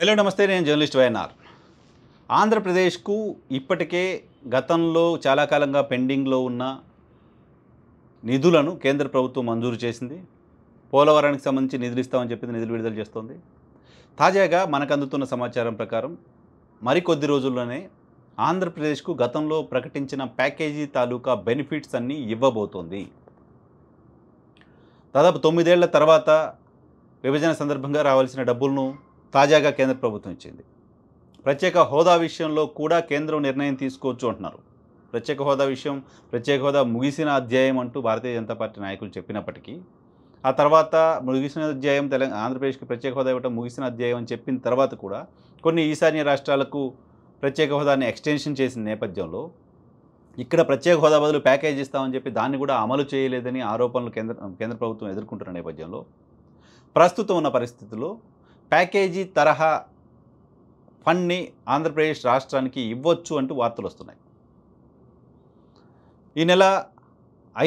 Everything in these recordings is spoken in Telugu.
హలో నమస్తే నేను జర్నలిస్ట్ వైఎన్ఆర్ ఆంధ్రప్రదేశ్కు ఇప్పటికే గతంలో చాలా కాలంగా పెండింగ్లో ఉన్న నిధులను కేంద్ర ప్రభుత్వం మంజూరు చేసింది పోలవరానికి సంబంధించి నిధులు ఇస్తామని చెప్పింది నిధులు విడుదల చేస్తోంది తాజాగా మనకు అందుతున్న సమాచారం ప్రకారం మరికొద్ది రోజుల్లోనే ఆంధ్రప్రదేశ్కు గతంలో ప్రకటించిన ప్యాకేజీ తాలూకా బెనిఫిట్స్ అన్నీ ఇవ్వబోతోంది దాదాపు తొమ్మిదేళ్ల తర్వాత విభజన సందర్భంగా రావాల్సిన డబ్బులను తాజాగా కేంద్ర ప్రభుత్వం ఇచ్చింది ప్రత్యేక హోదా విషయంలో కూడా కేంద్రం నిర్ణయం తీసుకోవచ్చు అంటున్నారు ప్రత్యేక హోదా విషయం ప్రత్యేక హోదా ముగిసిన అధ్యాయం అంటూ భారతీయ జనతా పార్టీ నాయకులు చెప్పినప్పటికీ ఆ తర్వాత ముగిసిన అధ్యాయం తెలంగాణ ఆంధ్రప్రదేశ్కి ప్రత్యేక హోదా ఇవ్వటం ముగిసిన అధ్యాయం అని చెప్పిన తర్వాత కూడా కొన్ని ఈశాన్య రాష్ట్రాలకు ప్రత్యేక హోదాని ఎక్స్టెన్షన్ చేసిన నేపథ్యంలో ఇక్కడ ప్రత్యేక హోదా బదులు ప్యాకేజ్ ఇస్తామని చెప్పి దాన్ని కూడా అమలు చేయలేదని ఆరోపణలు కేంద్ర కేంద్ర ప్రభుత్వం ఎదుర్కొంటున్న నేపథ్యంలో ప్రస్తుతం ఉన్న పరిస్థితుల్లో ప్యాకేజీ తరహా ఫండ్ని ఆంధ్రప్రదేశ్ రాష్ట్రానికి ఇవ్వచ్చు అంటూ వార్తలు వస్తున్నాయి ఈ నెల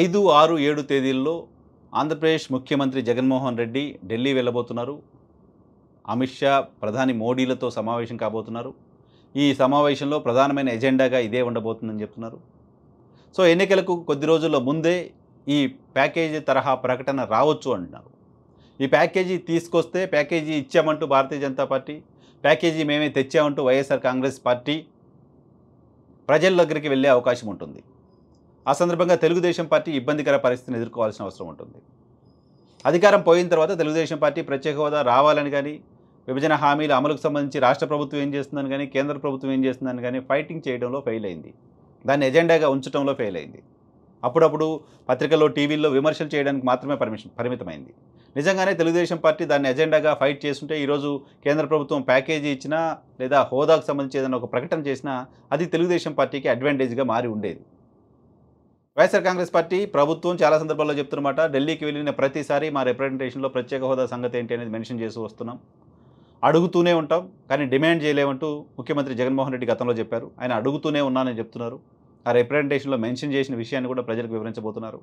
ఐదు ఆరు ఏడు తేదీల్లో ఆంధ్రప్రదేశ్ ముఖ్యమంత్రి జగన్మోహన్ రెడ్డి ఢిల్లీ వెళ్ళబోతున్నారు అమిత్ షా ప్రధాని మోడీలతో సమావేశం కాబోతున్నారు ఈ సమావేశంలో ప్రధానమైన ఎజెండాగా ఇదే ఉండబోతుందని చెప్తున్నారు సో ఎన్నికలకు కొద్ది రోజుల ముందే ఈ ప్యాకేజీ తరహా ప్రకటన రావచ్చు అంటున్నారు ఈ ప్యాకేజీ తీసుకొస్తే ప్యాకేజీ ఇచ్చామంటూ భారతీయ జనతా పార్టీ ప్యాకేజీ మేమే తెచ్చామంటూ వైఎస్ఆర్ కాంగ్రెస్ పార్టీ ప్రజల దగ్గరికి వెళ్ళే అవకాశం ఉంటుంది ఆ సందర్భంగా తెలుగుదేశం పార్టీ ఇబ్బందికర పరిస్థితిని ఎదుర్కోవాల్సిన అవసరం ఉంటుంది అధికారం పోయిన తర్వాత తెలుగుదేశం పార్టీ ప్రత్యేక హోదా రావాలని కానీ విభజన హామీల అమలుకు సంబంధించి రాష్ట్ర ప్రభుత్వం ఏం చేస్తుందని కానీ కేంద్ర ప్రభుత్వం ఏం చేస్తుందని కానీ ఫైటింగ్ చేయడంలో ఫెయిల్ అయింది దాన్ని ఎజెండాగా ఉంచడంలో ఫెయిల్ అయింది అప్పుడప్పుడు పత్రికల్లో టీవీల్లో విమర్శలు చేయడానికి మాత్రమే పరిమిషన్ పరిమితమైంది నిజంగానే తెలుగుదేశం పార్టీ దాన్ని ఎజెండాగా ఫైట్ చేస్తుంటే ఈరోజు కేంద్ర ప్రభుత్వం ప్యాకేజీ ఇచ్చినా లేదా హోదాకు సంబంధించి ఏదైనా ఒక ప్రకటన చేసినా అది తెలుగుదేశం పార్టీకి అడ్వాంటేజ్గా మారి ఉండేది వైఎస్ఆర్ కాంగ్రెస్ పార్టీ ప్రభుత్వం చాలా సందర్భాల్లో చెప్తున్నమాట ఢిల్లీకి వెళ్ళిన ప్రతిసారి మా రిప్రజెంటేషన్లో ప్రత్యేక హోదా సంగతి ఏంటి అనేది మెన్షన్ చేస్తూ వస్తున్నాం అడుగుతూనే ఉంటాం కానీ డిమాండ్ చేయలేమంటూ ముఖ్యమంత్రి జగన్మోహన్ రెడ్డి గతంలో చెప్పారు ఆయన అడుగుతూనే ఉన్నానని చెప్తున్నారు ఆ రిప్రజెంటేషన్లో మెన్షన్ చేసిన విషయాన్ని కూడా ప్రజలకు వివరించబోతున్నారు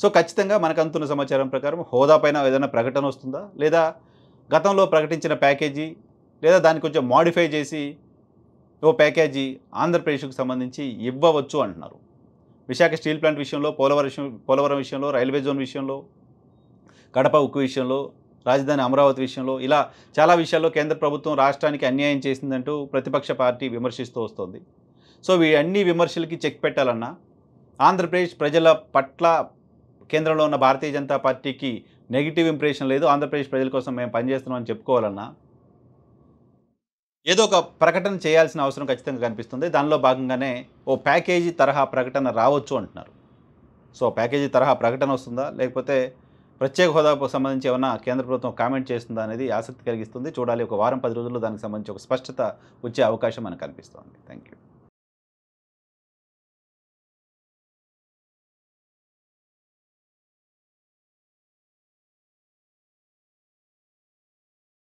సో ఖచ్చితంగా మనకు అందుతున్న సమాచారం ప్రకారం హోదా పైన ఏదైనా ప్రకటన వస్తుందా లేదా గతంలో ప్రకటించిన ప్యాకేజీ లేదా దాన్ని కొంచెం మాడిఫై చేసి ఓ ప్యాకేజీ ఆంధ్రప్రదేశ్కు సంబంధించి ఇవ్వవచ్చు అంటున్నారు విశాఖ స్టీల్ ప్లాంట్ విషయంలో పోలవరం విషయం పోలవరం విషయంలో రైల్వే జోన్ విషయంలో కడప ఉక్కు విషయంలో రాజధాని అమరావతి విషయంలో ఇలా చాలా విషయాల్లో కేంద్ర ప్రభుత్వం రాష్ట్రానికి అన్యాయం చేసిందంటూ ప్రతిపక్ష పార్టీ విమర్శిస్తూ వస్తుంది సో అన్ని విమర్శలకి చెక్ పెట్టాలన్నా ఆంధ్రప్రదేశ్ ప్రజల పట్ల కేంద్రంలో ఉన్న భారతీయ జనతా పార్టీకి నెగిటివ్ ఇంప్రెషన్ లేదు ఆంధ్రప్రదేశ్ ప్రజల కోసం మేము పనిచేస్తున్నామని చెప్పుకోవాలన్నా ఏదో ఒక ప్రకటన చేయాల్సిన అవసరం ఖచ్చితంగా కనిపిస్తుంది దానిలో భాగంగానే ఓ ప్యాకేజీ తరహా ప్రకటన రావచ్చు అంటున్నారు సో ప్యాకేజీ తరహా ప్రకటన వస్తుందా లేకపోతే ప్రత్యేక హోదాకు సంబంధించి ఏమైనా కేంద్ర ప్రభుత్వం కామెంట్ చేస్తుందా అనేది ఆసక్తి కలిగిస్తుంది చూడాలి ఒక వారం పది రోజుల్లో దానికి సంబంధించి ఒక స్పష్టత వచ్చే అవకాశం మనకు కనిపిస్తుంది థ్యాంక్ యూ